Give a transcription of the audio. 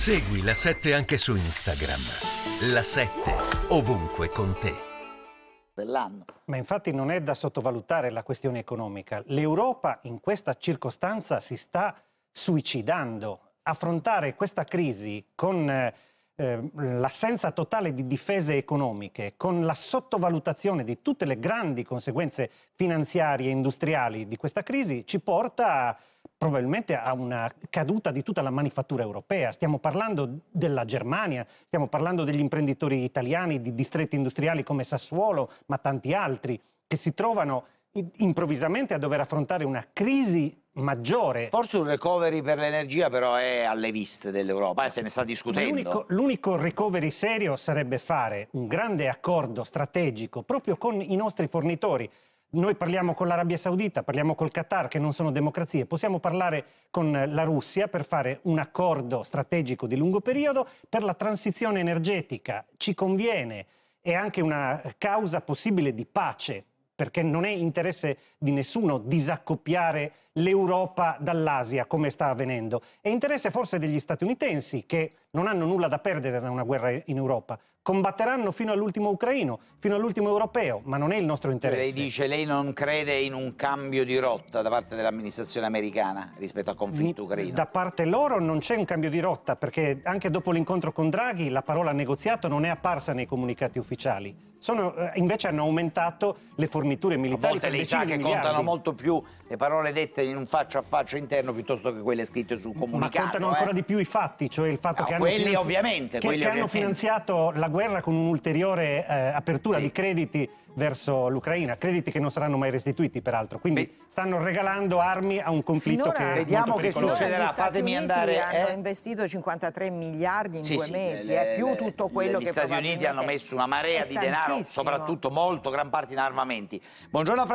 Segui la 7 anche su Instagram. La 7 ovunque con te. Dell'anno. Ma infatti non è da sottovalutare la questione economica. L'Europa in questa circostanza si sta suicidando. Affrontare questa crisi con eh, eh l'assenza totale di difese economiche, con la sottovalutazione di tutte le grandi conseguenze finanziarie e industriali di questa crisi, ci porta a probabilmente a una caduta di tutta la manifattura europea. Stiamo parlando della Germania, stiamo parlando degli imprenditori italiani, di distretti industriali come Sassuolo, ma tanti altri, che si trovano improvvisamente a dover affrontare una crisi maggiore. Forse un recovery per l'energia però è alle viste dell'Europa, eh, se ne sta discutendo. L'unico, recovery serio sarebbe fare un grande accordo strategico proprio con i nostri fornitori. Noi parliamo con l'Arabia Saudita, parliamo col Qatar, che non sono democrazie, possiamo parlare con la Russia per fare un accordo strategico di lungo periodo per la transizione energetica. Ci conviene, è anche una causa possibile di pace, perché non è interesse di nessuno disaccoppiare l'Europa dall'Asia, come sta avvenendo. È interesse forse degli statunitensi che non hanno nulla da perdere da una guerra in Europa. Combatteranno fino all'ultimo ucraino, fino all'ultimo europeo, ma non è il nostro interesse. Lei dice lei non crede in un cambio di rotta da parte dell'amministrazione americana rispetto al conflitto ucraino? Da parte loro non c'è un cambio di rotta, perché anche dopo l'incontro con Draghi la parola negoziato non è apparsa nei comunicati ufficiali. Sono, eh, invece hanno aumentato le forniture militari. A volte lei sa che miliardi. contano molto più le parole dette in un faccio a faccio interno piuttosto che quelle scritte sul comunicato. Ma contano eh? ancora di più i fatti, cioè il fatto no, che quelli finanzi... ovviamente. Che, quelli che ovviamente. hanno finanziato la guerra con un'ulteriore eh, apertura sì. di crediti verso l'Ucraina, crediti che non saranno mai restituiti peraltro, quindi Beh. stanno regalando armi a un conflitto Finora, che è Vediamo che succederà, fatemi Uniti andare... hanno eh? investito 53 miliardi in sì, due sì, mesi, le, eh, più tutto quello le, che... Gli Stati Uniti hanno messo una marea di denaro, soprattutto molto, gran parte in armamenti. Buongiorno